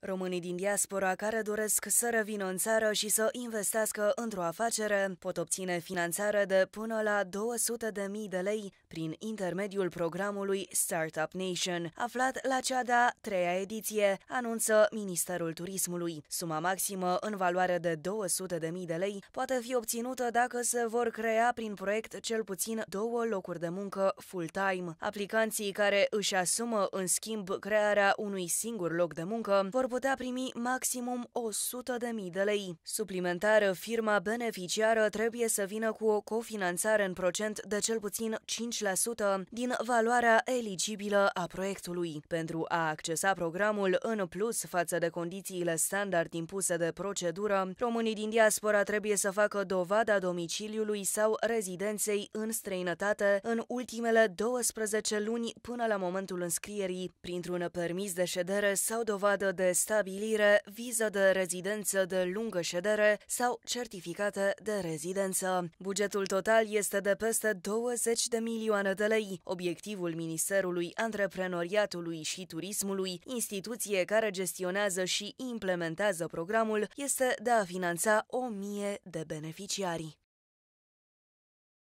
Românii din diaspora care doresc să revină în țară și să investească într-o afacere pot obține finanțare de până la 200.000 de lei prin intermediul programului Startup Nation, aflat la cea de-a treia ediție, anunță Ministerul Turismului. Suma maximă în valoare de 200.000 de lei poate fi obținută dacă se vor crea prin proiect cel puțin două locuri de muncă full-time. Aplicanții care își asumă în schimb crearea unui singur loc de muncă vor vor putea primi maximum 100.000 de lei. Suplimentar, firma beneficiară trebuie să vină cu o cofinanțare în procent de cel puțin 5% din valoarea eligibilă a proiectului. Pentru a accesa programul în plus față de condițiile standard impuse de procedură, românii din diaspora trebuie să facă dovada domiciliului sau rezidenței în străinătate în ultimele 12 luni până la momentul înscrierii, printr-un permis de ședere sau dovadă de stabilire, viză de rezidență de lungă ședere sau certificate de rezidență. Bugetul total este de peste 20 de milioane de lei. Obiectivul Ministerului Antreprenoriatului și Turismului, instituție care gestionează și implementează programul, este de a finanța 1000 de beneficiari.